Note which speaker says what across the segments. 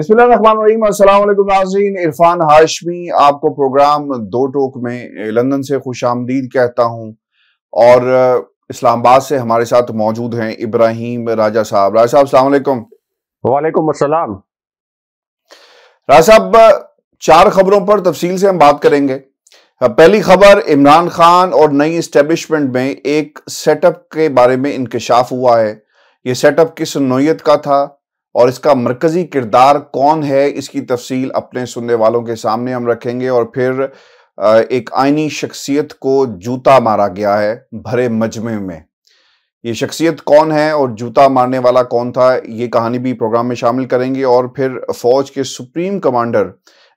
Speaker 1: नाजीन इरफान हाशमी आपको प्रोग्राम दो टोक में लंदन से खुश आमदीद कहता हूँ और इस्लामाबाद से हमारे साथ मौजूद हैं इब्राहिम राजा साहब राजा साहब अलैक्म वालेकुम असलम राजा साहब चार खबरों पर तफसील से हम बात करेंगे पहली खबर इमरान खान और नई इस्टेब्लिशमेंट में एक सेटअप के बारे में इंकशाफ हुआ है ये सेटअप किस नोयत का था और इसका मरकज़ी किरदार कौन है इसकी तफसील अपने सुनने वालों के सामने हम रखेंगे और फिर एक आइनी शख्सियत को जूता मारा गया है भरे मजमे में ये शख्सियत कौन है और जूता मारने वाला कौन था ये कहानी भी प्रोग्राम में शामिल करेंगे और फिर फौज के सुप्रीम कमांडर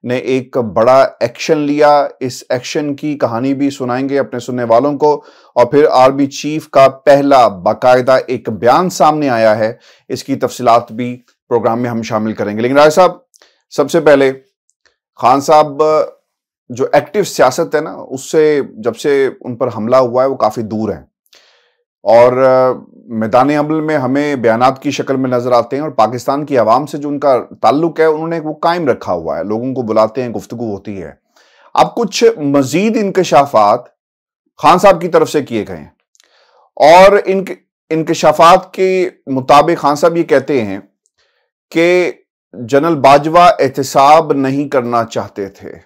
Speaker 1: ने एक बड़ा एक्शन लिया इस एक्शन की कहानी भी सुनाएंगे अपने सुनने वालों को और फिर आर्मी चीफ का पहला बाकायदा एक बयान सामने आया है इसकी तफसीत भी प्रोग्राम में हम शामिल करेंगे लेकिन राय साहब सबसे पहले खान साहब जो एक्टिव सियासत है ना उससे जब से उन पर हमला हुआ है वो काफ़ी दूर हैं और मैदान अमल में हमें बयान की शक्ल में नज़र आते हैं और पाकिस्तान की आवाम से जो उनका ताल्लुक है उन्होंने वो कायम रखा हुआ है लोगों को बुलाते हैं गुफ्तु होती है अब कुछ मजीद इंकशाफात खान साहब की तरफ से किए गए और इन इंकशाफात के मुताबिक खान साहब ये कहते हैं कि जनरल बाजवा एहतसाब नहीं करना चाहते थे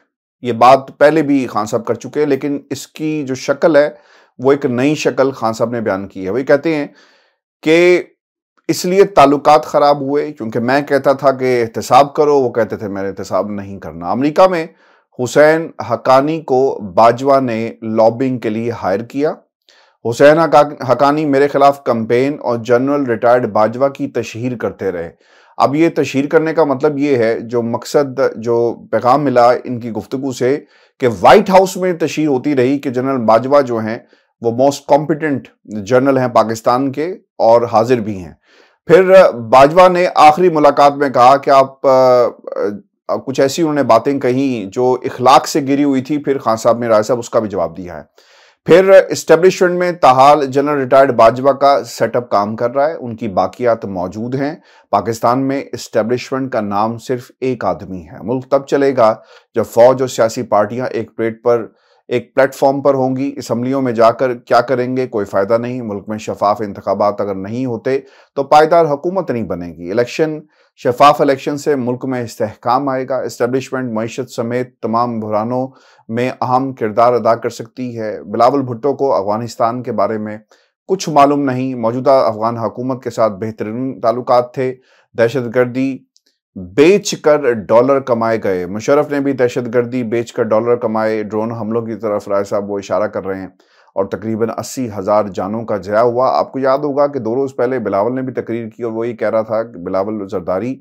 Speaker 1: ये बात पहले भी खान साहब कर चुके हैं लेकिन इसकी जो शक्ल है वो एक नई शक्ल खान साहब ने बयान की है वही कहते हैं कि इसलिए ताल्लुकात ख़राब हुए क्योंकि मैं कहता था कि एहतसाब करो वो कहते थे मैंने एहतसाब नहीं करना अमेरिका में हुसैन हकानी को बाजवा ने लॉबिंग के लिए हायर किया हुसैन हकानी मेरे खिलाफ कंपेन और जनरल रिटायर्ड बाजवा की तशहर करते रहे अब ये तशहर करने का मतलब ये है जो मकसद जो पैगाम मिला इनकी गुफ्तु से कि वाइट हाउस में तशहर होती रही कि जनरल बाजवा जो हैं वो मोस्ट कॉम्पिटेंट जर्नल हैं पाकिस्तान के और हाजिर भी हैं फिर बाजवा ने आखिरी मुलाकात में कहा कि आप आ, आ, कुछ ऐसी उन्होंने बातें कही जो इखलाक से गिरी हुई थी फिर खान साहब ने राय साहब उसका भी जवाब दिया है फिर इस्टेब्लिशमेंट में तहाल जनरल रिटायर्ड बाजवा का सेटअप काम कर रहा है उनकी बाकियात मौजूद हैं पाकिस्तान में इस्टेब्लिशमेंट का नाम सिर्फ एक आदमी है मुल्क तब चलेगा जब फौज और सियासी पार्टियां एक पेट पर एक प्लेटफॉर्म पर होंगी इसम्बलियों में जाकर क्या करेंगे कोई फ़ायदा नहीं मुल्क में शफाफ इंतबात अगर नहीं होते तो पायदार हुकूमत नहीं बनेगी इलेक्शन शफाफ इलेक्शन से मुल्क में इसकाम आएगा इस्टबलिशमेंट मीशत समेत तमाम बहरानों में अहम किरदार अदा कर सकती है बिलावल भुट्टो को अफगानिस्तान के बारे में कुछ मालूम नहीं मौजूदा अफगान हुकूमत के साथ बेहतरीन ताल्लुक थे दहशत गर्दी बेचकर डॉलर कमाए गए मुशरफ ने भी दहशतगर्दी बेचकर डॉलर कमाए ड्रोन हमलों की तरफ राय साहब वो इशारा कर रहे हैं और तकरीबन अस्सी हज़ार जानों का जया हुआ आपको याद होगा कि दो रोज़ पहले बिलावल ने भी तकरीर की और वो ये कह रहा था कि बिलावल जरदारी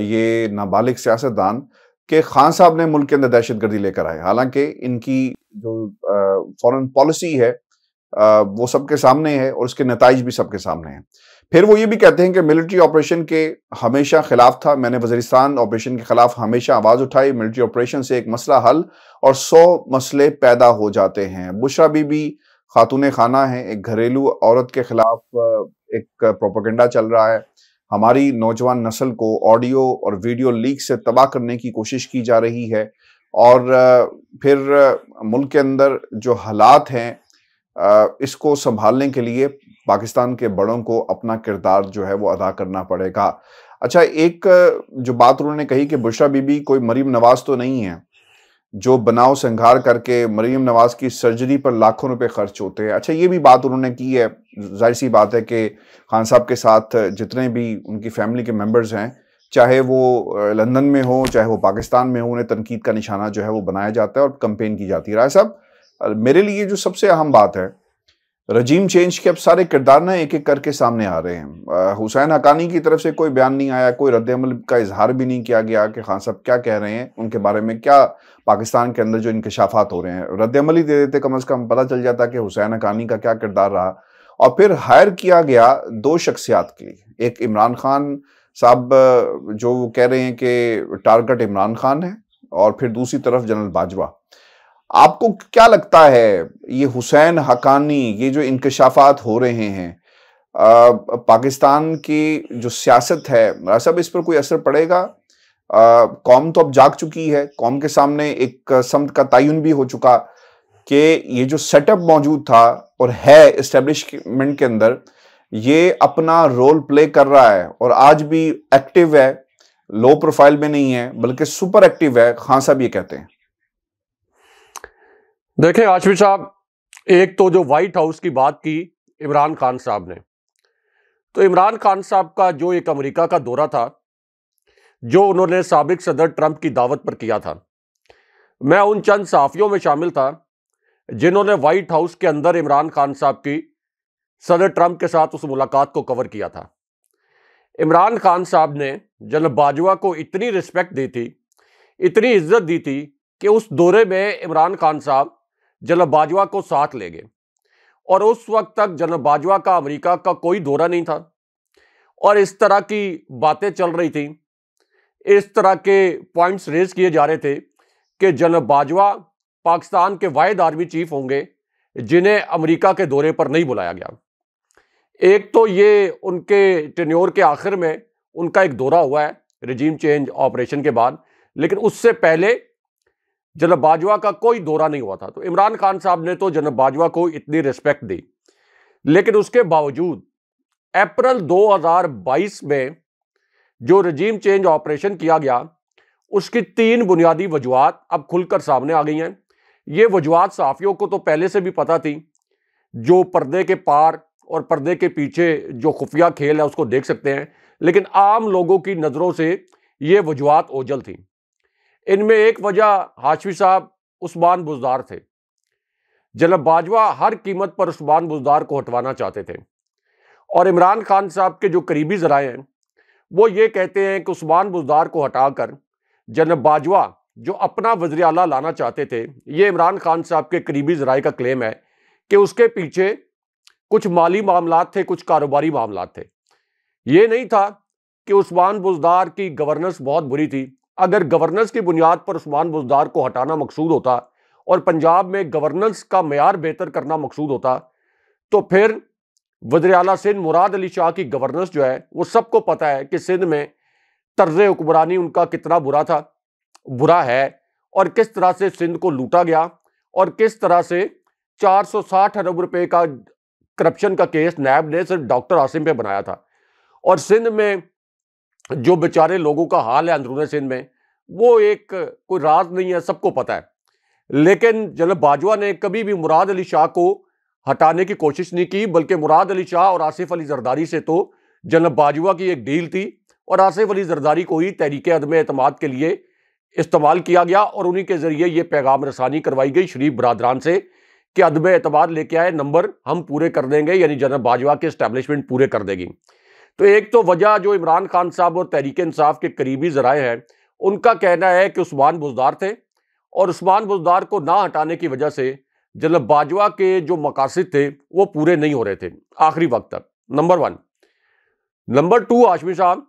Speaker 1: ये नाबालिग सियासतदान के खान साहब ने मुल्क के अंदर दहशत गर्दी लेकर आए हालांकि इनकी जो फॉरेन पॉलिसी है वो सबके सामने है और उसके नतज भी सबके सामने हैं फिर वो ये भी कहते हैं कि मिलिट्री ऑपरेशन के हमेशा खिलाफ था मैंने वजरिस्तान ऑपरेशन के खिलाफ हमेशा आवाज़ उठाई मिलिट्री ऑपरेशन से एक मसला हल और सौ मसले पैदा हो जाते हैं बुशरा बीबी खातून खाना है एक घरेलू औरत के खिलाफ एक प्रोपोगेंडा चल रहा है हमारी नौजवान नस्ल को ऑडियो और वीडियो लीक से तबाह करने की कोशिश की जा रही है और फिर मुल्क के अंदर जो हालात हैं इसको संभालने के लिए पाकिस्तान के बड़ों को अपना किरदार जो है वो अदा करना पड़ेगा अच्छा एक जो बात उन्होंने कही कि बुशरा बीबी कोई मरीम नवाज तो नहीं है जो बनाव संघार करके मरीम नवाज की सर्जरी पर लाखों रुपए खर्च होते हैं अच्छा ये भी बात उन्होंने की है जाहिर सी बात है कि खान साहब के साथ जितने भी उनकी फैमिली के मेम्बर्स हैं चाहे वो लंदन में हो चाहे वो पाकिस्तान में हो उन्हें तनकीद का निशाना जो है वो बनाया जाता है और कंपेन की जाती है राय साहब मेरे लिए जो सबसे अहम बात है रजीम चेंज के अब सारे किरदार ना एक एक करके सामने आ रहे हैं हुसैन हकानी की तरफ से कोई बयान नहीं आया कोई रद्दमल का इजहार भी नहीं किया गया कि खान हाँ, साहब क्या कह रहे हैं उनके बारे में क्या पाकिस्तान के अंदर जो इंकशाफात हो रहे हैं रद्दमल ही दे देते कम अज़ कम पता चल जाता कि हुसैन हकानी का क्या किरदार रहा और फिर हायर किया गया दो शख्सियात के लिए एक इमरान खान साहब जो कह रहे हैं कि टारगेट इमरान खान है और फिर दूसरी तरफ जनरल बाजवा आपको क्या लगता है ये हुसैन हकानी ये जो इंकशाफात हो रहे हैं आ, पाकिस्तान की जो सियासत है सब इस पर कोई असर पड़ेगा कौम तो अब जाग चुकी है कौम के सामने एक समत का तयन भी हो चुका कि ये जो सेटअप मौजूद था और है इस्टेब्लिशमेंट के अंदर ये अपना रोल प्ले कर रहा है और आज भी एक्टिव है लो प्रोफाइल में नहीं है बल्कि सुपर एक्टिव है खान साहब ये कहते हैं
Speaker 2: देखिए आशमी साहब एक तो जो व्हाइट हाउस की बात की इमरान खान साहब ने तो इमरान खान साहब का जो एक अमेरिका का दौरा था जो उन्होंने सबक सदर ट्रंप की दावत पर किया था मैं उन चंद साफियों में शामिल था जिन्होंने व्हाइट हाउस के अंदर इमरान खान साहब की सदर ट्रंप के साथ उस मुलाकात को कवर किया था इमरान खान साहब ने जनरल बाजवा को इतनी रिस्पेक्ट दी थी इतनी इज्जत दी थी कि उस दौरे में इमरान खान साहब जनरल बाजवा को साथ ले गए और उस वक्त तक जनरल बाजवा का अमेरिका का कोई दौरा नहीं था और इस तरह की बातें चल रही थी इस तरह के पॉइंट्स रेज किए जा रहे थे कि जनरल बाजवा पाकिस्तान के वायद आर्मी चीफ होंगे जिन्हें अमेरिका के दौरे पर नहीं बुलाया गया एक तो ये उनके टेन्योर के आखिर में उनका एक दौरा हुआ है रजीम चेंज ऑपरेशन के बाद लेकिन उससे पहले जनब बाजवा का कोई दौरा नहीं हुआ था तो इमरान खान साहब ने तो जनब बाजवा को इतनी रिस्पेक्ट दी लेकिन उसके बावजूद अप्रैल 2022 में जो रजीम चेंज ऑपरेशन किया गया उसकी तीन बुनियादी वजूहत अब खुलकर सामने आ गई हैं ये वजूहत साफियों को तो पहले से भी पता थी जो पर्दे के पार और पर्दे के पीछे जो खुफिया खेल है उसको देख सकते हैं लेकिन आम लोगों की नज़रों से ये वजूहत ओझल थी इनमें एक वजह हाशमी साहब उस्मान बुजदार थे जनब बाजवा हर कीमत पर उस्मान बुजदार को हटवाना चाहते थे और इमरान खान साहब के जो करीबी जराए हैं वो ये कहते हैं कि उस्मान बुजदार को हटाकर जनब बाजवा जो अपना वजर अला लाना चाहते थे ये इमरान खान साहब के करीबी जराए का क्लेम है कि उसके पीछे कुछ माली मामला थे कुछ कारोबारी मामला थे ये नहीं था कि उस्मान बुजदार की गवर्नेंस बहुत बुरी थी अगर गवर्नेंस की बुनियाद पर उस्मान बुजदार को हटाना मकसूद होता और पंजाब में गवर्नेंस का मैार बेहतर करना मकसूद होता तो फिर वजर सिंध मुराद अली शाह की गवर्नेंस जो है वो सबको पता है कि सिंध में तर्ज हुक्मरानी उनका कितना बुरा था बुरा है और किस तरह से सिंध को लूटा गया और किस तरह से 460 अरब रुपए का करप्शन का केस नैब ने सिर्फ डॉक्टर आसिम पे बनाया था और सिंध में जो बेचारे लोगों का हाल है अंदरून सिंध में वो एक कोई रात नहीं है सबको पता है लेकिन जनरल बाजवा ने कभी भी मुराद अली शाह को हटाने की कोशिश नहीं की बल्कि मुराद अली शाह और आसिफ अली जरदारी से तो जनरल बाजवा की एक डील थी और आसिफ अली जरदारी को ही तहरीक अदम अतमाद के लिए इस्तेमाल किया गया और उन्हीं के ज़रिए ये पैगाम रसानी करवाई गई शरीफ बरदरान से कि अदम अतमाद लेके आए नंबर हम पूरे कर देंगे यानी जनरल बाजवा के इस्टेब्लिशमेंट पूरे कर देगी तो एक तो वजह जो इमरान खान साहब और तहरीक इंसाफ के करीबी जराए हैं उनका कहना है कि उस्मान बुजदार थे और उस्मान बुजदार को ना हटाने की वजह से जलब बाजवा के जो मकासद थे वो पूरे नहीं हो रहे थे आखिरी वक्त तक नंबर वन नंबर टू आशमी साहब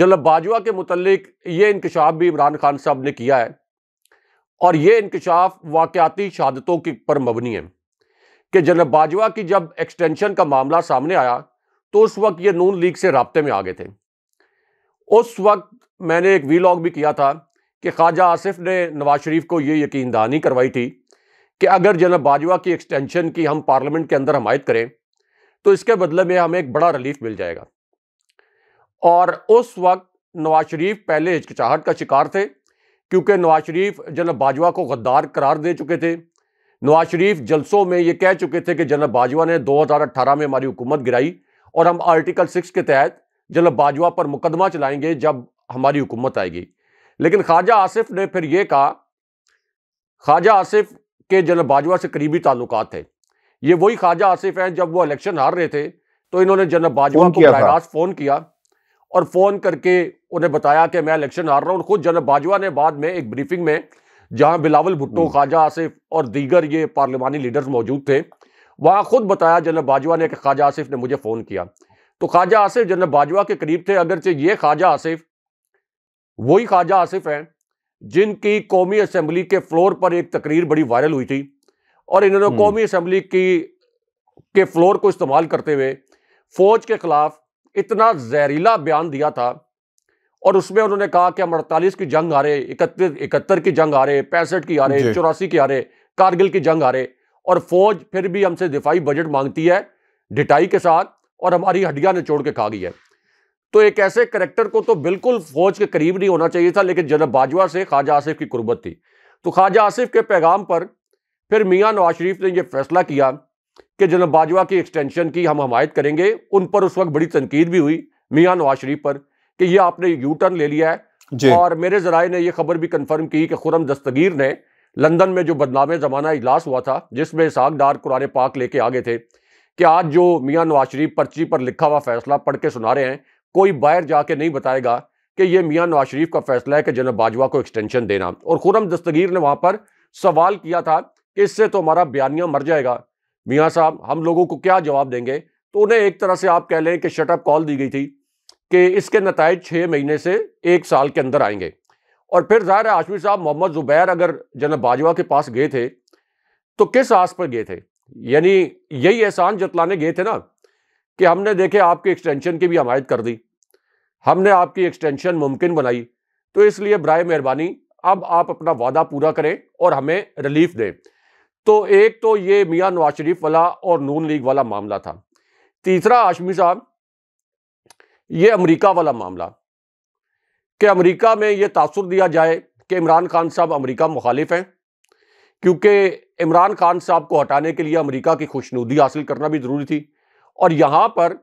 Speaker 2: जलब बाजवा के मुतलक ये इंकशाफ भी इमरान खान साहब ने किया है और ये इंकशाफ वाक़ाती शहादतों की पर मबनी है कि जलब बाजवा की जब एक्सटेंशन का मामला सामने आया तो उस वक्त ये नून लीग से रबते में आ गए थे उस वक्त मैंने एक वीलॉग भी किया था कि ख्वाजा आसिफ ने नवाज शरीफ को ये यकीन दहानी करवाई थी कि अगर जनाब बाजवा की एक्सटेंशन की हम पार्लियामेंट के अंदर हमायत करें तो इसके बदले में हमें एक बड़ा रिलीफ मिल जाएगा और उस वक्त नवाज शरीफ पहले हिचकिचाहट का शिकार थे क्योंकि नवाज शरीफ जनब बाजवा को गद्दार करार दे चुके थे नवाज शरीफ जलसों में ये कह चुके थे कि जनाब बाजवा ने 2018 में हमारी हुकूमत गिराई और हम आर्टिकल सिक्स के तहत जलब बाजवा पर मुकदमा चलाएंगे जब हमारी हुकूमत आएगी लेकिन ख्वाजा आसिफ ने फिर ये कहा ख्वाजा आसिफ के जलब बाजवा से करीबी ताल्लुक थे ये वही ख्वाजा आसिफ हैं जब वो इलेक्शन हार रहे थे तो इन्होंने जनरल बाजवा को बहराज फ़ोन किया और फ़ोन करके उन्हें बताया कि मैं इलेक्शन हार रहा हूँ खुद जनरल बाजवा ने बाद में एक ब्रीफिंग में जहां बिलावल भुट्टो हम्म। ख्वाजा आसिफ और दीगर ये पार्लियमानी लीडर्स मौजूद थे वहाँ खुद बताया जनरल बाजवा ने कि ख्वाजा आसिफ ने मुझे फ़ोन किया तो ख्वाजा आसिफ जनरल बाजवा के करीब थे अगरचे ये ख्वाजा आसिफ वही ख्वाजा आसिफ हैं जिनकी कौमी असम्बली के फ्लोर पर एक तकरीर बड़ी वायरल हुई थी और इन्होंने हम्म। कौमी असम्बली की के फ्लोर को इस्तेमाल करते हुए फौज के खिलाफ इतना जहरीला बयान दिया था और उसमें उन्होंने कहा कि हम अड़तालीस की जंग हारे इकहत्तर इकहत्तर की जंग हारे पैंसठ की हारे चौरासी की हारे कारगिल की जंग हारे और फौज फिर भी हमसे दिफाई बजट मांगती है डिटाई के साथ और हमारी हड्डियां निचोड़ के खा गई है तो एक ऐसे करेक्टर को तो बिल्कुल फौज के करीब नहीं होना चाहिए था लेकिन जनब बाजवा से ख्वाजा आसिफ की कुर्बत थी तो ख्वाजा आसिफ के पैगाम पर फिर मियाँ नवाज शरीफ ने यह फैसला किया कि जनब बाजवा की एक्सटेंशन की हम हमायत करेंगे उन पर उस वक्त बड़ी तनकीद भी हुई मियाँ नवाज शरीफ पर कि यह आपने यू टर्न ले लिया है और मेरे जराए ने यह खबर भी कन्फर्म की कि खुरम दस्तगीर ने लंदन में जो बदनाम ज़माना इजलास हुआ था जिसमें डार कुरान पाक लेके आगे थे कि आज जो मियाँ नवाज शरीफ पर्ची पर लिखा हुआ फैसला पढ़ के सुना रहे हैं कोई बाहर जाके नहीं बताएगा कि ये मियाँ नवाज शरीफ का फैसला है कि जनब बाजवा को एक्सटेंशन देना और खुरम दस्तगीर ने वहाँ पर सवाल किया था कि इससे तो हमारा बयानिया मर जाएगा मियाँ साहब हम लोगों को क्या जवाब देंगे तो उन्हें एक तरह से आप कह लें कि शटअप कॉल दी गई थी कि इसके नतज छः महीने से एक साल के अंदर आएंगे और फिर ज़ाहिर है आशमी साहब मोहम्मद ज़ुबैर अगर जनरल बाजवा के पास गए थे तो किस आस पर गए थे यानी यही एहसान जतलाने गए थे ना कि हमने देखे आपकी एक्सटेंशन की भी हमायत कर दी हमने आपकी एक्सटेंशन मुमकिन बनाई तो इसलिए बर मेहरबानी अब आप अपना वादा पूरा करें और हमें रिलीफ दें तो एक तो ये मियाँ नवाज शरीफ वाला और नून लीग वाला मामला था तीसरा आशमी साहब ये अमरीका वाला मामला कि अमरीका में ये तासर दिया जाए कि इमरान खान साहब अमरीका मुखालिफ हैं क्योंकि इमरान खान साहब को हटाने के लिए अमरीका की खुशनुदी हासिल करना भी ज़रूरी थी और यहाँ पर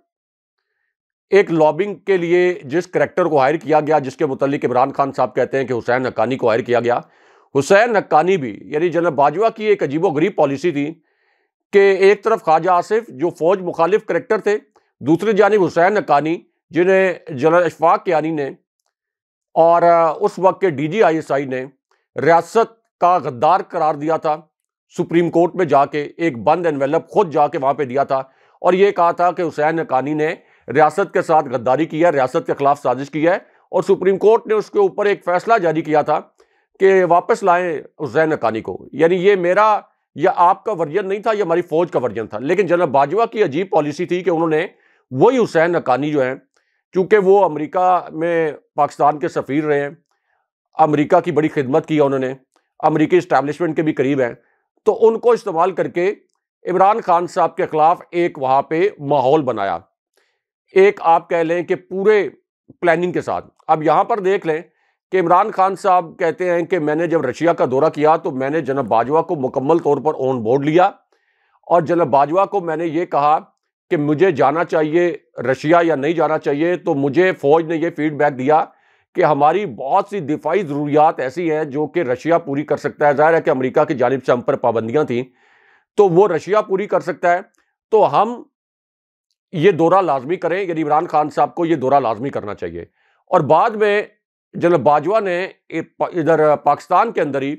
Speaker 2: एक लॉबिंग के लिए जिस करेक्टर को हायर किया गया जिसके मतलब इमरान खान साहब कहते हैं कि हुसैन नक्कानी को हायर किया गया हुसैन नक्कानी भी यानी जनरल बाजवा की एक व गरीब पॉलिसी थी कि एक तरफ ख्वाजा आसिफ जो फौज मुखालिफ करेक्टर थे दूसरी जानब हुसैन नक्कानी जिन्हें जनरल अशफाक यानी ने और उस वक्त के डीजीआईएसआई ने रियासत का गद्दार करार दिया था सुप्रीम कोर्ट में जाके एक बंद एनवेलप खुद जाके वहाँ पे दिया था और ये कहा था कि हुसैन नकानी ने रियासत के साथ गद्दारी की है रियासत के खिलाफ साजिश की है और सुप्रीम कोर्ट ने उसके ऊपर एक फैसला जारी किया था कि वापस लाएं हुसैन अकानी को यानी ये मेरा या आपका वर्जन नहीं था या हमारी फौज का वर्जन था लेकिन जनरल बाजवा की अजीब पॉलिसी थी कि उन्होंने वही हुसैन नकानी जो है चूँकि वो अमेरिका में पाकिस्तान के सफ़ीर रहे हैं अमेरिका की बड़ी खिदमत की उन्होंने अमरीकी इस्टेबलिशमेंट के भी करीब हैं तो उनको इस्तेमाल करके इमरान खान साहब के ख़िलाफ़ एक वहाँ पर माहौल बनाया एक आप कह लें कि पूरे प्लानिंग के साथ अब यहाँ पर देख लें कि इमरान खान साहब कहते हैं कि मैंने जब रशिया का दौरा किया तो मैंने जनब बाजवा को मुकम्मल तौर पर ऑन बोर्ड लिया और जनब बाजवा को मैंने ये कहा कि मुझे जाना चाहिए रशिया या नहीं जाना चाहिए तो मुझे फ़ौज ने यह फीडबैक दिया कि हमारी बहुत सी दिफाई ज़रूरियात ऐसी हैं जो कि रशिया पूरी कर सकता है ज़ाहिर है कि अमेरिका की जानब से हम पर पाबंदियाँ थी तो वो रशिया पूरी कर सकता है तो हम ये दौरा लाजमी करें यानी इमरान खान साहब को ये दौरा लाजमी करना चाहिए और बाद में जनरल बाजवा ने इधर पाकिस्तान के अंदर ही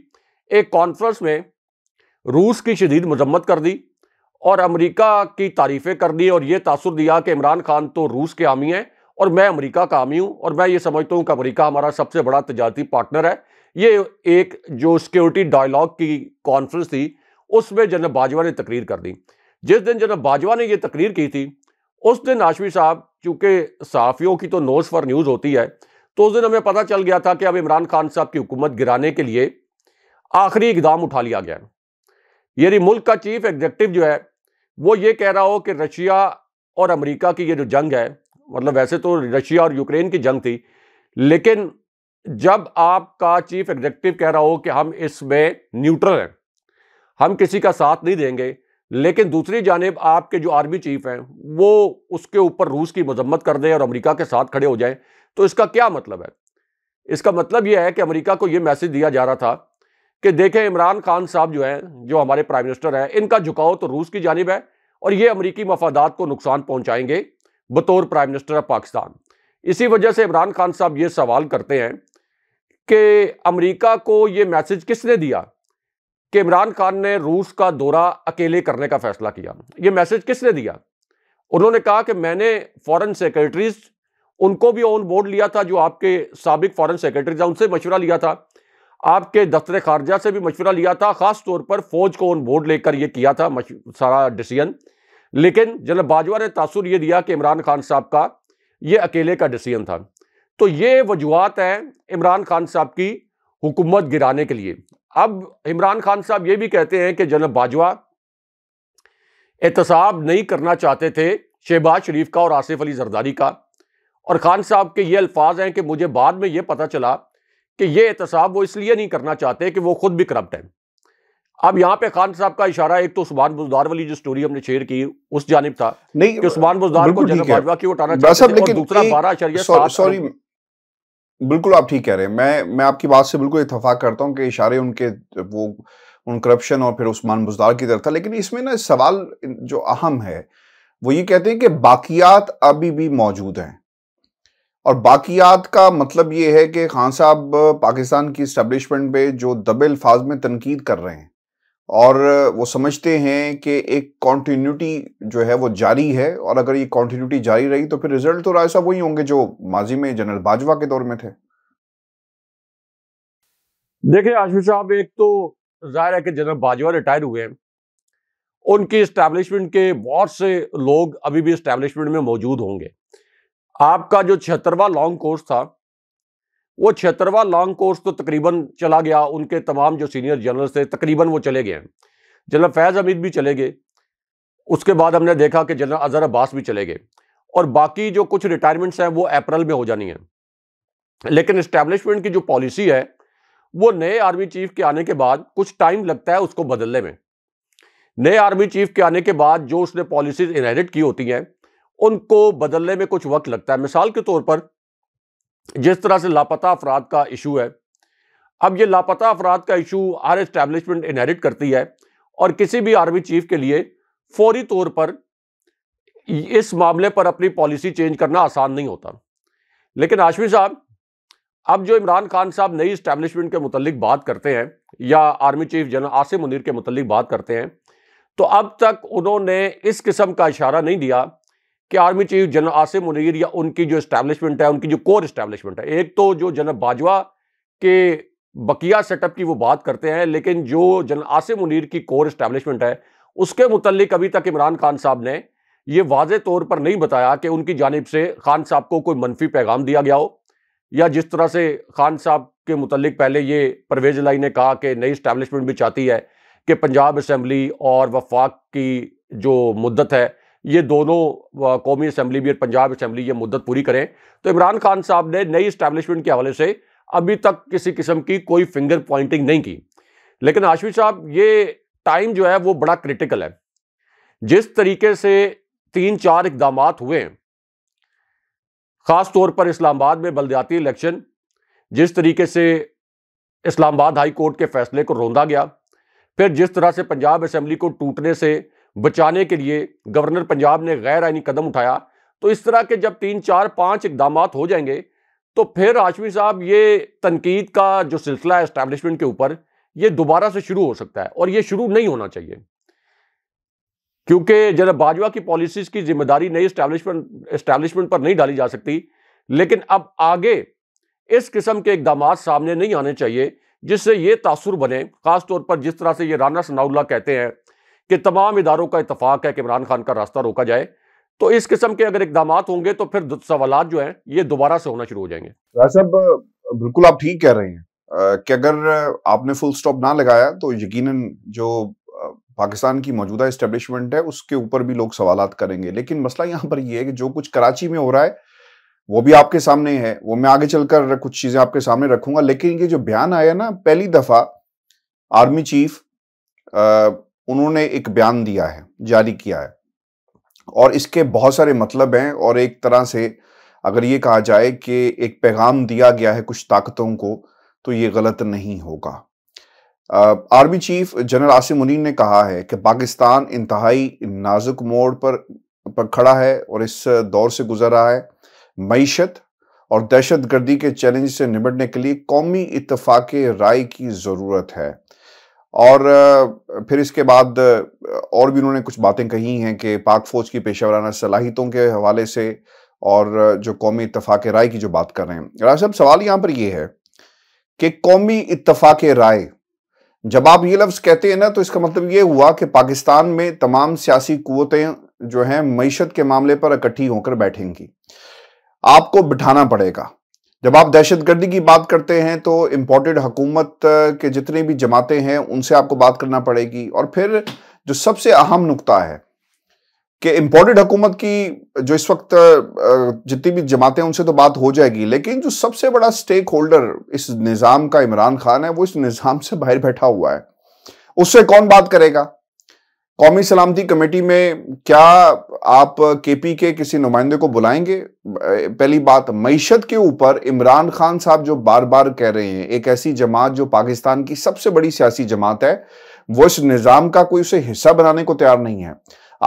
Speaker 2: एक कॉन्फ्रेंस में रूस की शदीद मजम्मत कर दी और अमरीका की तारीफें कर दी और ये तासुर दिया कि इमरान खान तो रूस के हामी हैं और मैं अमरीका का हामी हूँ और मैं ये समझता हूँ कि अमरीका हमारा सबसे बड़ा तजारती पार्टनर है ये एक जो सिक्योरिटी डायलॉग की कॉन्फ्रेंस थी उसमें जनरल बाजवा ने तकरीर कर दी जिस दिन जनरल बाजवा ने यह तकरीर की थी उस दिन आशमी साहब चूँकि सहाफ़ियों की तो नोज फॉर न्यूज़ होती है तो उस दिन हमें पता चल गया था कि अब इमरान खान साहब की हुकूमत गिराने के लिए आखिरी इकदाम उठा लिया गया यानी मुल्क का चीफ एग्जेक्टिव जो है वो ये कह रहा हो कि रशिया और अमेरिका की ये जो जंग है मतलब वैसे तो रशिया और यूक्रेन की जंग थी लेकिन जब आपका चीफ एग्जीक्यूटिव कह रहा हो कि हम इसमें न्यूट्रल हैं हम किसी का साथ नहीं देंगे लेकिन दूसरी जानब आपके जो आर्मी चीफ हैं वो उसके ऊपर रूस की मजम्मत कर दें और अमेरिका के साथ खड़े हो जाएं तो इसका क्या मतलब है इसका मतलब यह है कि अमेरिका को यह मैसेज दिया जा रहा था कि देखें इमरान खान साहब जो हैं जो हमारे प्राइम मिनिस्टर हैं इनका झुकाव तो रूस की जानब है और ये अमरीकी मफादात को नुकसान पहुँचाएंगे बतौर प्राइम मिनिस्टर ऑफ पाकिस्तान इसी वजह से इमरान खान साहब ये सवाल करते हैं कि अमरीका को ये मैसेज किसने दिया कि इमरान खान ने रूस का दौरा अकेले करने का फैसला किया ये मैसेज किसने दिया उन्होंने कहा कि मैंने फॉरेन सेक्रेटरीज उनको भी ऑन बोर्ड लिया था जो आपके सबक फॉरेन सेक्रेटरीज हैं उनसे मशवरा लिया था आपके दफ्तर खारजा से भी मशवरा लिया था ख़ास तौर पर फ़ौज को ऑन बोर्ड लेकर यह किया था सारा डिसीजन लेकिन जनरल बाजवा ने तासुर यह दिया कि इमरान खान साहब का ये अकेले का डिसीजन था तो ये वजूहत हैं इमरान खान साहब की हुकूमत गिराने के लिए अब इमरान खान साहब ये भी कहते हैं कि जनरल बाजवा एहतसाब नहीं करना चाहते थे शहबाज शरीफ का और आसिफ अली जरदारी का और खान साहब के ये अल्फाज हैं कि मुझे बाद में ये पता चला कि ये एहतसाब वो इसलिए नहीं करना चाहते कि वो खुद भी करप्ट है अब यहाँ पे खान साहब का इशारा एक तो सुबान बुजदार वाली जो स्टोरी हमने शेयर की उस जानब था नहीं कि सुबान बुजदार को जनरल की उठाना चाहिए और दूसरा बारह सॉरी
Speaker 1: बिल्कुल आप ठीक कह रहे हैं मैं मैं आपकी बात से बिल्कुल इतफाक करता हूँ कि इशारे उनके वो उन करप्शन और फिर उस्मान बुजदार की तरफ था लेकिन इसमें ना सवाल जो अहम है वो ये कहते हैं कि बाकियात अभी भी मौजूद हैं और बाकियात का मतलब ये है कि खान साहब पाकिस्तान की इस्टबलिशमेंट पे जो दबे अल्फाज में तनकीद कर रहे हैं और वो समझते हैं कि एक कॉन्टीन्यूटी जो है वो जारी है और अगर ये कॉन्टीन्यूटी जारी रही तो फिर रिजल्ट तो राय साहब वही होंगे जो माजी में जनरल बाजवा
Speaker 2: के दौर में थे देखिए आशमी साहब एक तो जाहिर है कि जनरल बाजवा रिटायर हुए हैं उनकी इस्टेब्लिशमेंट के बहुत से लोग अभी भी इस्टेब्लिशमेंट में मौजूद होंगे आपका जो छिहत्तरवा लॉन्ग कोर्स था वो छिहत्तरवा लॉन्ग कोर्स तो तकरीबन चला गया उनके तमाम जो सीनियर जनरल थे तकरीबन वो चले गए हैं जनरल फैज़ हमीद भी चले गए उसके बाद हमने देखा कि जनरल अजहर अब्बास भी चले गए और बाकी जो कुछ रिटायरमेंट्स हैं वो अप्रैल में हो जानी है लेकिन इस्टेब्लिशमेंट की जो पॉलिसी है वो नए आर्मी चीफ के आने के बाद कुछ टाइम लगता है उसको बदलने में नए आर्मी चीफ के आने के बाद जो उसने पॉलिसीज इनहेरिट की होती हैं उनको बदलने में कुछ वक्त लगता है मिसाल के तौर पर जिस तरह से लापता अफराद का इशू है अब ये लापता अफराद का इशू हर इस्टेबलिशमेंट इनहेरिट करती है और किसी भी आर्मी चीफ के लिए फौरी तौर पर इस मामले पर अपनी पॉलिसी चेंज करना आसान नहीं होता लेकिन आशमी साहब अब जो इमरान खान साहब नई इस्टेब्लिशमेंट के मुतलिक बात करते हैं या army chief general Asim Munir के मतलब बात करते हैं तो अब तक उन्होंने इस किस्म का इशारा नहीं दिया कि army chief general Asif Munir या उनकी जो इस्टेब्लिशमेंट है उनकी जो कोर इस्टेब्लिशमेंट है एक तो जो जनरल बाजवा के बकिया सेटअप की वो बात करते हैं लेकिन जो जनरल आसिफ मुनीर की कोर इस्टेब्लिशमेंट है उसके मुतलिक अभी तक इमरान खान साहब ने ये वाज तौर पर नहीं बताया कि उनकी जानब से खान साहब को कोई मनफी पैगाम दिया गया हो या जिस तरह से खान साहब के मुतलिक पहले ये परवेज लाई ने कहा कि नई इस्टेब्लिशमेंट भी चाहती है कि पंजाब असम्बली और वफाक की जो मुद्दत है ये दोनों कौमी असम्बली भी और पंजाब असम्बली ये मुद्दत पूरी करें तो इमरान खान साहब ने नई इस्टेबलिशमेंट के हवाले से अभी तक किसी किस्म की कोई फिंगर पॉइंटिंग नहीं की लेकिन आशमी साहब ये टाइम जो है वो बड़ा क्रिटिकल है जिस तरीके से तीन चार इकदाम हुए ख़ास तौर पर इस्लामाबाद में बलदयाती इलेक्शन जिस तरीके से इस्लामाबाद हाई कोर्ट के फैसले को रोंदा गया फिर जिस तरह से पंजाब असम्बली को टूटने से बचाने के लिए गवर्नर पंजाब ने गैर आइनी कदम उठाया तो इस तरह के जब तीन चार पाँच इकदाम हो जाएंगे तो फिर हाशमी साहब ये तनकीद का जो सिलसिला है इस्टेबलिशमेंट के ऊपर ये दोबारा से शुरू हो सकता है और ये शुरू नहीं होना चाहिए क्योंकि जरा बाजवा की पॉलिसीज़ की जिम्मेदारी नई इस्टेबलिशमेंट इस्टेबलिशमेंट पर नहीं डाली जा सकती लेकिन अब आगे इस किस्म के इकदाम सामने नहीं आने चाहिए जिससे ये तासुर बने ख़ासतौर पर जिस तरह से ये राना सनाउल्ला कहते हैं कि तमाम इदारों का इतफाक़ है कि इमरान खान का रास्ता रोका जाए तो इस किस्म के अगर इकदाम होंगे तो फिर सवाल जो है ये दोबारा से होना शुरू हो जाएंगे
Speaker 1: साहब बिल्कुल आप ठीक कह रहे हैं कि अगर आपने फुल स्टॉप ना लगाया तो यकीन जो पाकिस्तान की मौजूदा इस्टेब्लिशमेंट है उसके ऊपर भी लोग सवाल करेंगे लेकिन मसला यहाँ पर यह है कि जो कुछ कराची में हो रहा है वो भी आपके सामने है वो मैं आगे चलकर कुछ चीजें आपके सामने रखूंगा लेकिन ये जो बयान आया ना पहली दफा आर्मी चीफ उन्होंने एक बयान दिया है जारी किया है और इसके बहुत सारे मतलब हैं और एक तरह से अगर ये कहा जाए कि एक पैगाम दिया गया है कुछ ताकतों को तो ये गलत नहीं होगा army chief general Asim Munir ने कहा है कि पाकिस्तान इंतहाई नाजुक मोड़ पर पर खड़ा है और इस दौर से गुजर रहा है मीशत और दहशत गर्दी के चैलेंज से निपटने के लिए कौमी इतफाक़ राय की ज़रूरत है और फिर इसके बाद और भी उन्होंने कुछ बातें कही हैं कि पाक फ़ौज की पेशा सलाहितों के हवाले से और जो कौमी इतफाक़ राय की जो बात कर रहे हैं राज साहब सवाल यहाँ पर यह है कि कौमी इतफाक़ राय जब आप ये लफ्ज़ कहते हैं ना तो इसका मतलब ये हुआ कि पाकिस्तान में तमाम सियासी कुतें जो हैं मीशत के मामले पर इकट्ठी होकर बैठेंगी आपको बिठाना पड़ेगा जब आप दहशतगर्दी की बात करते हैं तो इम्पोर्टेड हकूमत के जितने भी जमाते हैं उनसे आपको बात करना पड़ेगी और फिर जो सबसे अहम नुकता है कि इम्पोर्टेड हकूमत की जो इस वक्त जितनी भी जमातें उनसे तो बात हो जाएगी लेकिन जो सबसे बड़ा स्टेक होल्डर इस निज़ाम का इमरान खान है वो इस निज़ाम से बाहर बैठा हुआ है उससे कौन बात करेगा कौमी सलामती कमेटी में क्या आप केपी के किसी नुमाइंदे को बुलाएंगे पहली बात मीशत के ऊपर इमरान खान साहब जो बार बार कह रहे हैं एक ऐसी जमात जो पाकिस्तान की सबसे बड़ी सियासी जमात है वो इस निज़ाम का कोई उसे हिस्सा बनाने को तैयार नहीं है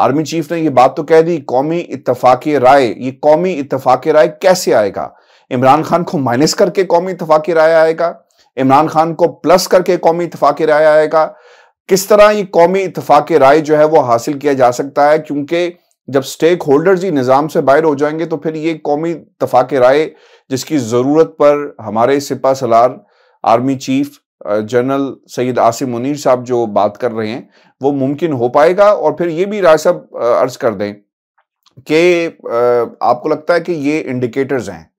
Speaker 1: आर्मी चीफ ने ये बात तो कह दी कौमी इतफाक़ राय ये कौमी इतफाक़ राय कैसे आएगा इमरान खान को माइनस करके कौमी इतफाक़ राय आएगा इमरान खान को प्लस करके कौमी इतफाक़ राय आएगा किस तरह ये कौमी इतफाक राय जो है वो हासिल किया जा सकता है क्योंकि जब स्टेक होल्डर्स ही निज़ाम से बाहर हो जाएंगे तो फिर ये कौमी इतफाक राय जिसकी ज़रूरत पर हमारे सिपा सलार army chief general Syed Asim Munir साहब जो बात कर रहे हैं वो मुमकिन हो पाएगा और फिर ये भी राय साहब अर्ज कर दें कि आपको लगता है कि ये इंडिकेटर्स हैं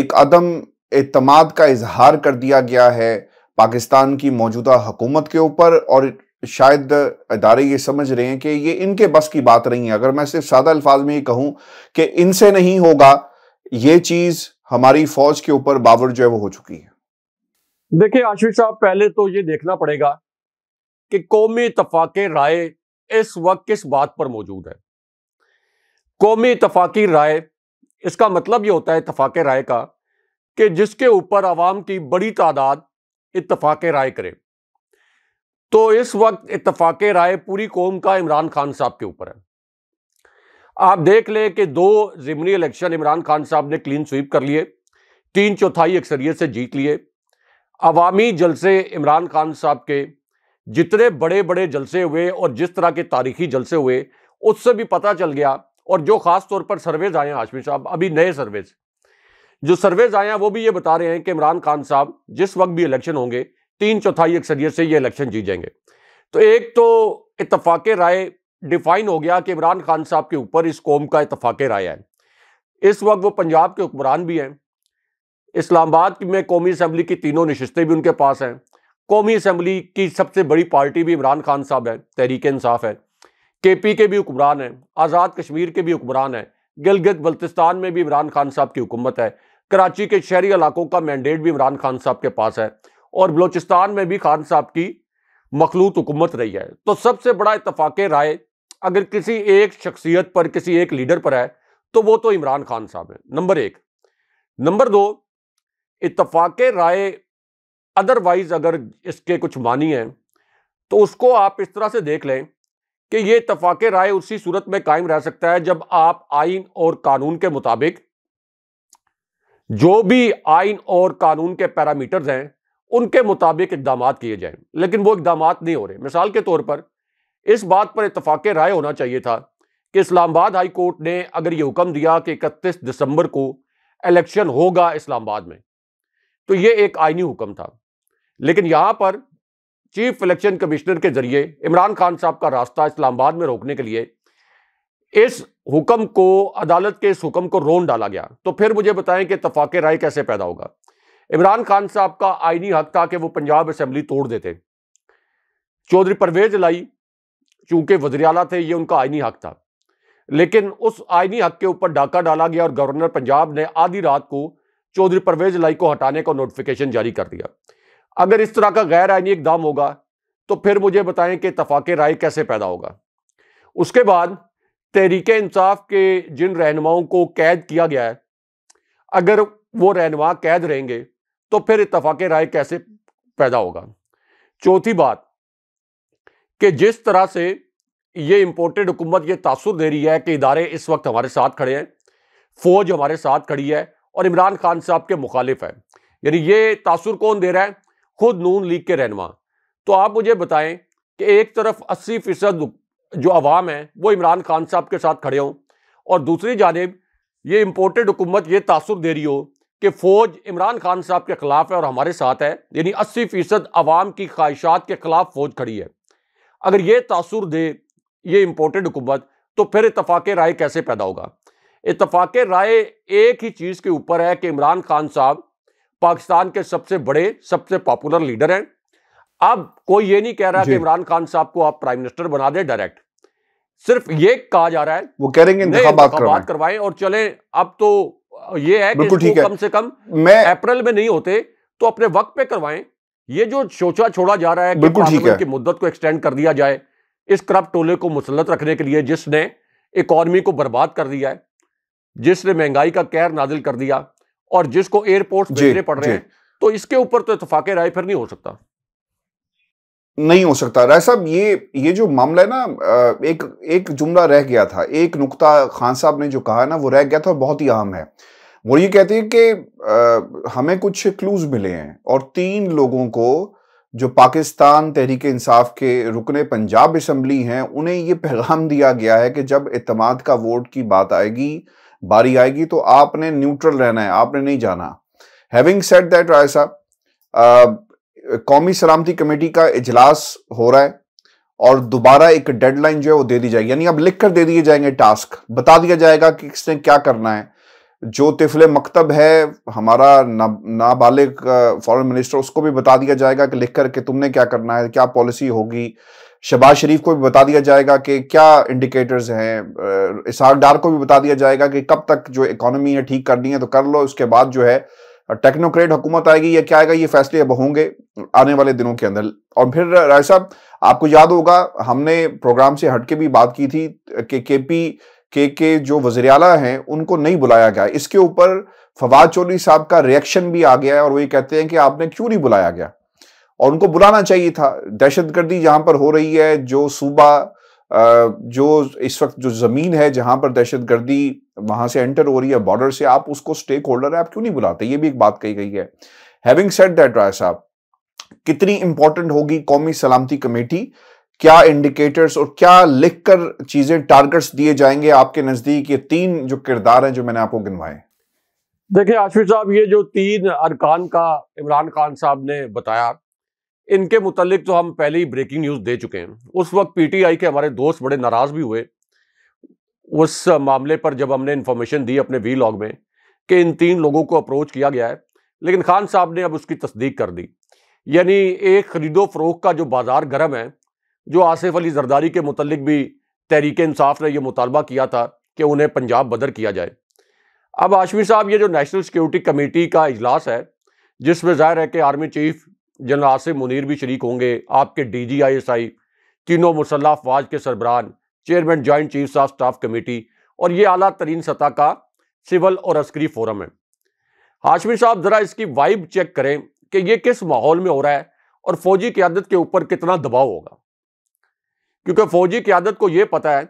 Speaker 1: एक अदम एतमाद का इजहार कर दिया गया है पाकिस्तान की मौजूदा हुकूमत के ऊपर और शायद इदारे ये समझ रहे हैं कि ये इनके बस की बात नहीं है अगर मैं सिर्फ सादा अल्फाज में ये कहूँ कि इनसे नहीं होगा ये चीज़ हमारी फौज के ऊपर बावर जो है वो हो चुकी है
Speaker 2: देखिए आशिफ साहब पहले तो ये देखना पड़ेगा कि कौमी इतफाक राय इस वक्त किस बात पर मौजूद है कौमी इतफाकी राय इसका मतलब ये होता है इतफाक राय का कि जिसके ऊपर आवाम की बड़ी तादाद इतफाक राय करे तो इस वक्त इतफाक राय पूरी कौम का इमरान खान साहब के ऊपर है आप देख लें कि दो जिमनी इलेक्शन इमरान खान साहब ने क्लीन स्वीप कर लिए तीन चौथाई अक्सरियत से जीत लिए अवामी जलसे इमरान खान साहब के जितने बड़े बड़े जलसे हुए और जिस तरह के तारीखी जलसे हुए उससे भी पता चल गया और जो ख़ास तौर पर सर्वेज आए हैं हाशमी साहब अभी नए सर्वेज जो सर्वेज आए हैं वो भी ये बता रहे हैं कि इमरान खान साहब जिस वक्त भी इलेक्शन होंगे तीन चौथाई अक्सरियत से ये इलेक्शन जीत जाएंगे तो एक तो इतफाक़ राय डिफाइन हो गया कि इमरान खान साहब के ऊपर इस कौम का इतफाक़ राय है इस वक्त वो पंजाब के हुक्मरान भी हैं इस्लामाबाद में कौमी असम्बली की तीनों नशस्तें भी उनके पास हैं कौमी असम्बली की सबसे बड़ी पार्टी भी इमरान खान साहब है तहरीक इंसाफ है के पी के भी हुक्मरान हैं आज़ाद कश्मीर के भी हुक्मरान हैं गिलगित बल्तिस्तान में भी इमरान खान साहब की हुकूमत है कराची के शहरी इलाकों का मैंडेट भी इमरान खान साहब के पास है और बलोचिस्तान में भी खान साहब की मखलूत हुकूमत रही है तो सबसे बड़ा इतफाक़ राय अगर किसी एक शख्सियत पर किसी एक लीडर पर है तो वो तो इमरान खान साहब हैं नंबर एक नंबर दो इतफाक़ राय अदरवाइज अगर इसके कुछ मानी हैं तो उसको आप इस तरह से देख लें कि ये इतफाक़ राय उसी सूरत में कायम रह सकता है जब आप आइन और कानून के मुताबिक जो भी आइन और कानून के पैरामीटर्स हैं उनके मुताबिक इकदाम किए जाएं लेकिन वो इकदाम नहीं हो रहे मिसाल के तौर पर इस बात पर इतफाक़ राय होना चाहिए था कि इस्लामाबाद हाई कोर्ट ने अगर ये हुक्म दिया कि इकतीस दिसंबर को इलेक्शन होगा इस्लामाबाद में तो ये एक आइनी हुक्म था लेकिन यहाँ पर चीफ इलेक्शन कमिश्नर के जरिए इमरान खान साहब का रास्ता इस्लामाबाद में रोकने के लिए इस हुक्म को अदालत के इस हुक्म को रोन डाला गया तो फिर मुझे बताएं कि तफाक राय कैसे पैदा होगा इमरान खान साहब का आईनी हक था कि वो पंजाब असम्बली तोड़ देते चौधरी परवेज लाई चूंकि वजरियाला थे ये उनका आइनी हक था लेकिन उस आईनी हक के ऊपर डाका डाला गया और गवर्नर पंजाब ने आधी रात को चौधरी परवेज लाई को हटाने का नोटिफिकेशन जारी कर दिया अगर इस तरह का गैर आईनी इकदाम होगा तो फिर मुझे बताएं कि तफाक राय कैसे पैदा होगा उसके बाद तहरीक इंसाफ के जिन रहनुमाओं को कैद किया गया है अगर वो रहनुमा कैद रहेंगे तो फिर इतफाक़ राय कैसे पैदा होगा चौथी बात कि जिस तरह से ये इम्पोर्टेड हुकूमत ये तासर दे रही है कि इदारे इस वक्त हमारे साथ खड़े हैं फ़ौज हमारे साथ खड़ी है और इमरान खान साहब के मुखालिफ है यानी ये तासर कौन दे रहा है खुद नून लीग के रहनमा तो आप मुझे बताएं कि एक तरफ अस्सी फ़ीसद जो आवाम है वो इमरान खान साहब के साथ खड़े हों और दूसरी जानब ये इम्पोर्टेड हुकूमत ये तासर दे रही हो कि फ़ौज इमरान खान साहब के ख़िलाफ़ है और हमारे साथ है यानी अस्सी फ़ीसद आवाम की ख्वाहिशात के ख़िलाफ़ फ़ौज खड़ी है अगर ये तासर दे ये इम्पोर्टेड हुकूमत तो फिर इतफाक़ राय कैसे पैदा होगा इतफाक़ राय एक ही चीज़ के ऊपर है कि इमरान खान साहब पाकिस्तान के सबसे बड़े सबसे पॉपुलर लीडर हैं अब कोई ये नहीं कह रहा कि इमरान खान साहब को आप प्राइम मिनिस्टर बना दे डायरेक्ट सिर्फ ये कहा जा रहा है
Speaker 1: वो कह रहे हैं
Speaker 2: करवाएं और चले अब तो ये है कि कम से कम मैं अप्रैल में नहीं होते तो अपने वक्त पे करवाएं ये जो सोचा छोड़ा जा रहा है बिल्कुल ठीक है मुद्दत को एक्सटेंड कर दिया जाए इस क्रप टोले को मुसलत रखने के लिए जिसने इकॉनमी को बर्बाद कर दिया है जिसने महंगाई का कैर नाजिल कर दिया और जिसको एयरपोर्ट भेजने पड़ रहे हैं तो इसके ऊपर तो इतफाक राय फिर नहीं हो सकता
Speaker 1: नहीं हो सकता राय साहब ये ये जो मामला है ना एक एक जुमला रह गया था एक नुकता खान साहब ने जो कहा ना वो रह गया था और बहुत ही अहम है वो ये कहते हैं कि हमें कुछ क्लूज मिले हैं और तीन लोगों को जो पाकिस्तान तहरीक इंसाफ के रुकने पंजाब असम्बली हैं उन्हें ये पैगाम दिया गया है कि जब अतमाद का वोट की बात आएगी बारी आएगी तो आपने न्यूट्रल रहना है आपने नहीं जाना हैविंग सेट दैट राय साहब कौमी सलामती कमेटी का इजलास हो रहा है और दोबारा एक डेडलाइन जो है वो दे दी जाएगी यानी अब लिख कर दे दिए जाएंगे टास्क बता दिया जाएगा कि किसने क्या करना है जो तिफले मकतब है हमारा ना नाबालिग फॉरेन मिनिस्टर उसको भी बता दिया जाएगा कि लिख कर के तुमने क्या करना है क्या पॉलिसी होगी शबाज शरीफ को भी बता दिया जाएगा कि क्या इंडिकेटर्स हैं इसहाक डार को भी बता दिया जाएगा कि कब तक जो इकोनॉमी है ठीक करनी है तो कर लो उसके बाद जो है टेक्नोक्रेट हुकूमत आएगी या क्या आएगा ये फैसले अब होंगे आने वाले दिनों के अंदर और फिर राय साहब आपको याद होगा हमने प्रोग्राम से हटके भी बात की थी कि के पी के के जो वजरियाला हैं उनको नहीं बुलाया गया इसके ऊपर फवाद चौधरी साहब का रिएक्शन भी आ गया है और वो ये कहते हैं कि आपने क्यों नहीं बुलाया गया और उनको बुलाना चाहिए था दहशत गर्दी पर हो रही है जो सूबा जो इस वक्त जो ज़मीन है जहाँ पर दहशत गर्दी वहाँ से एंटर हो रही है बॉर्डर से आप उसको स्टेक होल्डर है आप क्यों नहीं बुलाते ये भी एक बात कही गई है हैविंग सेट दैट राय साहब कितनी इंपॉर्टेंट होगी कौमी सलामती कमेटी क्या इंडिकेटर्स और क्या लिखकर चीजें टारगेट्स दिए जाएंगे आपके नजदीक ये तीन जो किरदार हैं जो मैंने आपको गिनवाए
Speaker 2: देखिए आशिफ साहब ये जो तीन अरकान का इमरान खान साहब ने बताया इनके मुतलिक तो हम पहले ही ब्रेकिंग न्यूज़ दे चुके हैं उस वक्त पीटीआई के हमारे दोस्त बड़े नाराज़ भी हुए उस मामले पर जब हमने इन्फॉर्मेशन दी अपने वी लॉग में कि इन तीन लोगों को अप्रोच किया गया है लेकिन खान साहब ने अब उसकी तस्दीक कर दी यानी एक खरीदो फरोख का जो बाज़ार गर्म है जो आसिफ अली जरदारी के मतलब भी तहरीक इंसाफ ने यह मुतालबा किया था कि उन्हें पंजाब बदर किया जाए अब आशमी साहब ये जो नेशनल सिक्योरिटी कमेटी का अजलास है जिसमें ज़ाहिर है कि army chief general Asif Munir भी शरीक होंगे आपके D G I S I तीनों मुसल्ह अफवाज के सरबरान chairman joint chief of staff committee और ये अला तरीन सतह का सिविल और अस्करी फोरम है हाशमी साहब ज़रा इसकी वाइब चेक करें कि ये किस माहौल में हो रहा है और फौजी क्यादत के ऊपर कितना दबाव होगा क्योंकि फौजी क्यादत को यह पता है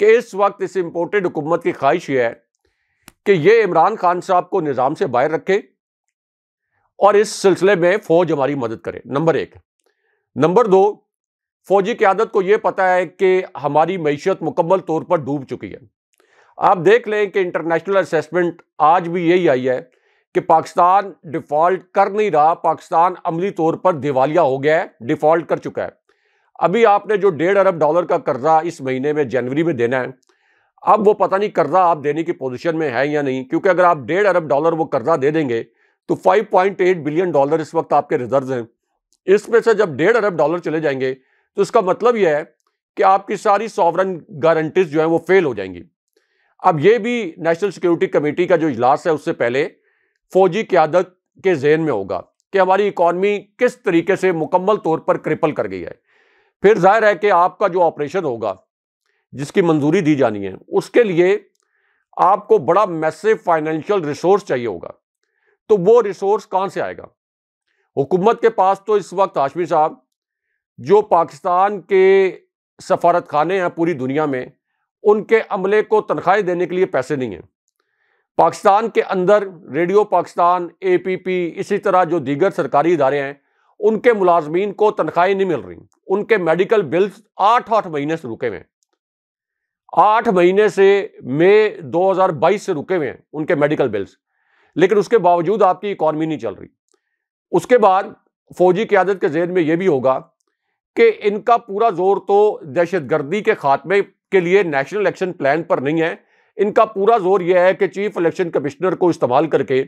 Speaker 2: कि इस वक्त इस इम्पोर्टेड हुकूमत की ख्वाहिश यह है कि ये इमरान खान साहब को निज़ाम से बाहर रखें और इस सिलसिले में फौज हमारी मदद करे नंबर एक नंबर दो फौजी की आदत को यह पता है कि हमारी मीशत मुकम्मल तौर पर डूब चुकी है आप देख लें कि इंटरनेशनल असेसमेंट आज भी यही आई है कि पाकिस्तान डिफ़ॉल्ट कर नहीं रहा पाकिस्तान अमली तौर पर दिवालिया हो गया है डिफ़ॉल्ट कर चुका है अभी आपने जो डेढ़ अरब डॉलर का कर्जा इस महीने में जनवरी में देना है अब वो पता नहीं कर्जा आप देने की पोजीशन में है या नहीं क्योंकि अगर आप डेढ़ अरब डॉलर वो कर्जा दे देंगे तो 5.8 बिलियन डॉलर इस वक्त आपके रिजर्व हैं इसमें से जब डेढ़ अरब डॉलर चले जाएंगे तो इसका मतलब यह है कि आपकी सारी सॉवरन गारंटीज जो है वो फेल हो जाएंगी अब ये भी नेशनल सिक्योरिटी कमेटी का जो इजलास है उससे पहले फौजी क्यादत के जहन में होगा कि हमारी इकॉनमी किस तरीके से मुकम्मल तौर पर क्रिपल कर गई है फिर जाहिर है कि आपका जो ऑपरेशन होगा जिसकी मंजूरी दी जानी है उसके लिए आपको बड़ा मैसिव फाइनेंशियल रिसोर्स चाहिए होगा तो वो रिसोर्स कहां से आएगा हुकूमत के पास तो इस वक्त हाशमी साहब जो पाकिस्तान के सफारत खाने हैं पूरी दुनिया में उनके अमले को तनख्वाही देने के लिए पैसे नहीं हैं पाकिस्तान के अंदर radio Pakistan A P P इसी तरह जो दीगर सरकारी इदारे हैं उनके मुलाजमीन को तनख्वाही नहीं मिल रही उनके मेडिकल बिल्स आठ आठ महीने से रुके हुए हैं आठ महीने से मई 2022 से रुके हुए हैं उनके मेडिकल बिल्स लेकिन उसके बावजूद आपकी इकॉनमी नहीं चल रही उसके बाद फौजी क्यादत के जहन में यह भी होगा कि इनका पूरा जोर तो दहशतगर्दी के खात्मे के लिए नेशनल एक्शन प्लान पर नहीं है इनका पूरा जोर यह है कि चीफ इलेक्शन कमिश्नर को इस्तेमाल करके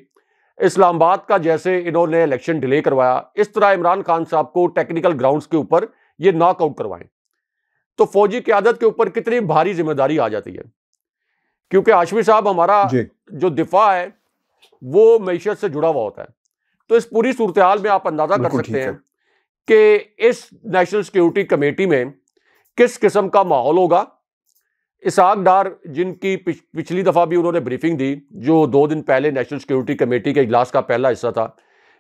Speaker 2: इस्लामाबाद का जैसे इन्होंने इलेक्शन डिले करवाया इस तरह इमरान खान साहब को टेक्निकल ग्राउंड्स के ऊपर ये नॉकआउट करवाएं तो फौजी क्यादत के ऊपर कितनी भारी जिम्मेदारी आ जाती है क्योंकि आशमी साहब हमारा जो दिफा है वो मीशत से जुड़ा हुआ होता है तो इस पूरी सूरत हाल में आप अंदाजा कर सकते हैं कि इस नेशनल सिक्योरिटी कमेटी में किस किस्म का माहौल होगा इसाक डार जिनकी पिछ, पिछली दफ़ा भी उन्होंने ब्रीफिंग दी जो दो दिन पहले नेशनल सिक्योरिटी कमेटी के इजलास का पहला हिस्सा था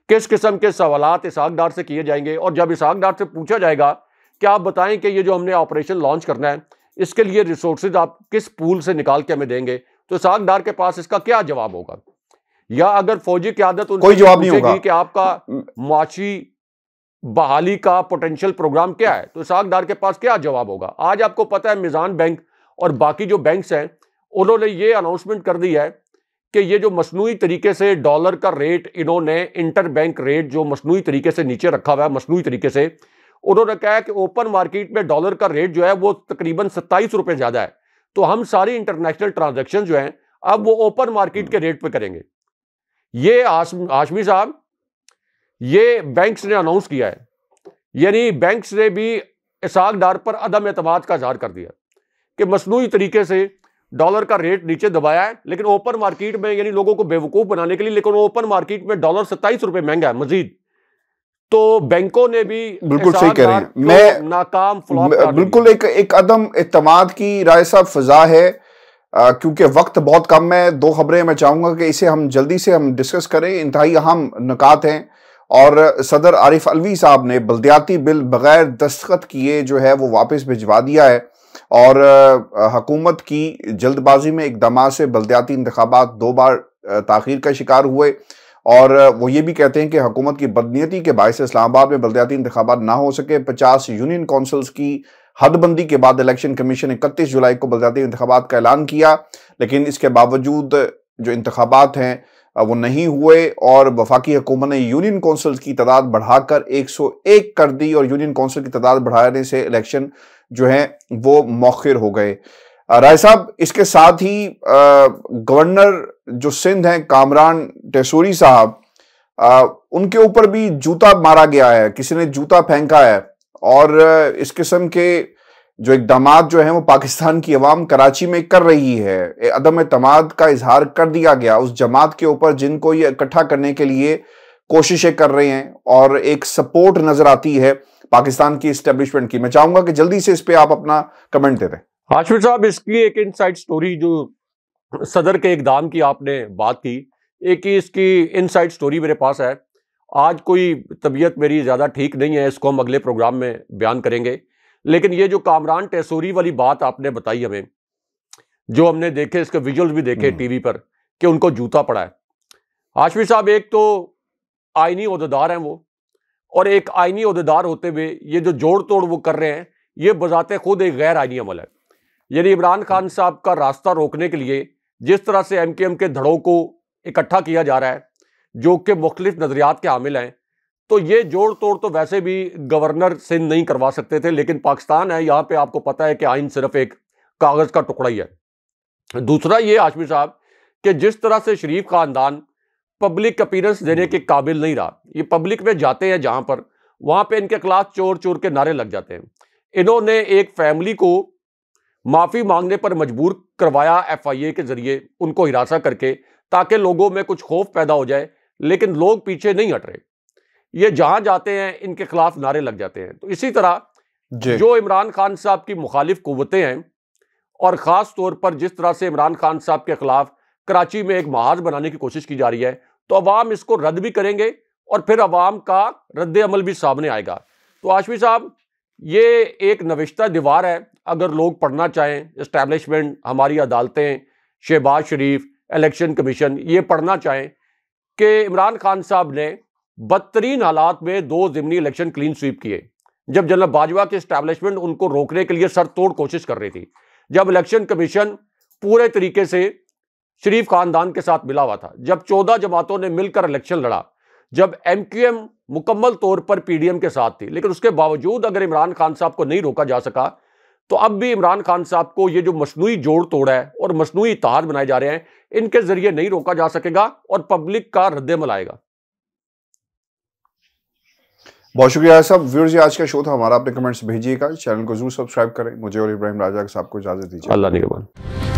Speaker 2: किस किस्म के सवाल इसाक डार से किए जाएंगे और जब इसाक डार से पूछा जाएगा कि आप बताएं कि ये जो हमने ऑपरेशन लॉन्च करना है इसके लिए रिसोर्स आप किस पूल से निकाल के हमें देंगे तो इसाक डार के पास इसका क्या जवाब होगा या अगर फौजी आदत कोई जवाब नहीं होगा कि आपका मुआशी हम्म। बहाली का पोटेंशियल प्रोग्राम क्या है तो सागदार के पास क्या जवाब होगा आज आपको पता है मिजान बैंक और बाकी जो बैंक्स हैं उन्होंने ये अनाउंसमेंट कर दी है कि ये जो मसनू तरीके से डॉलर का रेट इन्होंने इंटर बैंक रेट जो मसनू तरीके से नीचे रखा हुआ है मसनू तरीके से उन्होंने कहा है कि ओपन मार्केट में डॉलर का रेट जो है वो तकरीबन सत्ताईस रुपये ज़्यादा है तो हम सारी इंटरनेशनल ट्रांजेक्शन जो हैं अब वो ओपन मार्केट के रेट पर करेंगे ये आशमी साहब ये बैंक्स ने अनाउंस किया है यानी बैंक्स ने भी इसाक डार पर अदम अतमाद का इजहार कर दिया कि मसनू तरीके से डॉलर का रेट नीचे दबाया है लेकिन ओपन मार्केट में यानी लोगों को बेवकूफ़ बनाने के लिए लेकिन ओपन मार्केट में डॉलर सत्ताईस रुपये महंगा है मजीद तो बैंकों ने भी बिल्कुल सही कह रहे हैं मैं नाकाम
Speaker 1: बिल्कुल एक एक अदम एतमाद की राय साहब फजा है क्योंकि वक्त बहुत कम है दो खबरें मैं चाहूँगा कि इसे हम जल्दी से हम डिस्कस करें इंतहाई अहम नकात हैं और सदर आरिफ अलवी साहब ने बल्दियाती बिल बग़ैर दस्तखत किए जो है वो वापस भिजवा दिया है और हकूमत की जल्दबाजी में इकदाम से बल्दियाती इंतबात दो बार तखिर का शिकार हुए और वो ये भी कहते हैं कि हुकूमत की बदनीति के बायस इस्लामाबाद में बल्दियाती इंतबात ना हो सके पचास यूनियन कौंसल्स की हदबंदी के बाद इलेक्शन कमीशन इकतीस जुलाई को बलदाती इंतबात का ऐलान किया लेकिन इसके बावजूद जो इंतबात हैं वो नहीं हुए और वफाकी हुकूमत ने यूनियन कौंसिल की तादाद बढ़ाकर 101 कर दी और यूनियन कौंसिल की तादाद बढ़ाने से इलेक्शन जो है वो मौखिर हो गए राय साहब इसके साथ ही गवर्नर जो सिंध हैं कामरान टेसूरी साहब उनके ऊपर भी जूता मारा गया है किसी ने जूता फेंका है और इस किस्म के जो इकदाम जो हैं वो पाकिस्तान की अवाम कराची में कर रही है अदम तमाद का इजहार कर दिया गया उस जमात के ऊपर जिनको ये इकट्ठा करने के लिए कोशिशें कर रहे हैं और एक सपोर्ट नजर आती है पाकिस्तान की इस्टेब्लिशमेंट की मैं चाहूंगा कि जल्दी से इस पर आप अपना कमेंट दे दें
Speaker 2: हाशिम साहब इसकी एक इनसाइड स्टोरी जो सदर के इकदाम की आपने बात की एक ही इसकी इनसाइड स्टोरी मेरे पास है आज कोई तबीयत मेरी ज़्यादा ठीक नहीं है इसको हम अगले प्रोग्राम में बयान करेंगे लेकिन ये जो कामरान टैसोरी वाली बात आपने बताई हमें जो हमने देखे इसके विजुअल्स भी देखे टीवी हम्म। पर कि उनको जूता पड़ा है आशमी साहब एक तो आइनी अहदेदार हैं वो और एक आइनी अहदेदार होते हुए ये जो जोड़ तोड़ वो कर रहे हैं ये बजाते खुद एक गैर आइनी अमल है यानी इमरान खान हम्म। साहब का रास्ता रोकने के लिए जिस तरह से एम के धड़ों को इकट्ठा किया जा रहा है जो कि मुख्तलिफ नज़रियात के हामिल हैं तो ये जोड़ तोड़ तो वैसे भी गवर्नर से नहीं करवा सकते थे लेकिन पाकिस्तान है यहाँ पे आपको पता है कि आइन सिर्फ एक कागज़ का टुकड़ा ही है दूसरा ये आशमी साहब कि जिस तरह से शरीफ ख़ानदान पब्लिक अपीरेंस देने के काबिल नहीं रहा ये पब्लिक में जाते हैं जहाँ पर वहाँ पर इनके खिलाफ चोर चोर के नारे लग जाते हैं इन्होंने एक फैमिली को माफ़ी मांगने पर मजबूर करवाया एफ आई ए के ज़रिए उनको हिरासा करके ताकि लोगों में कुछ खौफ पैदा हो जाए लेकिन लोग पीछे नहीं हट रहे ये जहां जाते हैं इनके खिलाफ नारे लग जाते हैं तो इसी तरह जो इमरान खान साहब की मुखालिफ कुतें हैं और ख़ास तौर पर जिस तरह से इमरान खान साहब के खिलाफ कराची में एक महाज बनाने की कोशिश की जा रही है तो अवाम इसको रद्द भी करेंगे और फिर अवाम का रद्द अमल भी सामने आएगा तो आशमी साहब ये एक नविश्ता दीवार है अगर लोग पढ़ना चाहें इस्टेबलिशमेंट हमारी अदालतें शहबाज शरीफ इलेक्शन कमीशन ये पढ़ना चाहें कि इमरान खान साहब ने बदतरीन हालात में दो ज़मनी इलेक्शन क्लीन स्वीप किए जब जनरल बाजवा के स्टैब्लिशमेंट उनको रोकने के लिए सर तोड़ कोशिश कर रही थी जब इलेक्शन कमीशन पूरे तरीके से शरीफ खानदान के साथ मिला हुआ था जब चौदह जमातों ने मिलकर इलेक्शन लड़ा जब एम क्यू एम मुकम्मल तौर पर पीडीएम के साथ थी लेकिन उसके बावजूद अगर इमरान खान साहब को नहीं रोका जा सका तो अब भी इमरान खान साहब को ये जो मसनू जोड़ तोड़ है और मसनू इतिहाद बनाए जा रहे हैं इनके जरिए नहीं रोका जा सकेगा और पब्लिक का हृदय मिलाएगा
Speaker 1: बहुत शुक्रिया साहब व्यूर जी आज का शो था हमारा अपने कमेंट्स भेजिएगा चैनल को जरूर सब्सक्राइब करें मुझे और इब्राहिम राजा साहब को इजाजत दीजिए अल्लाह
Speaker 2: निगबान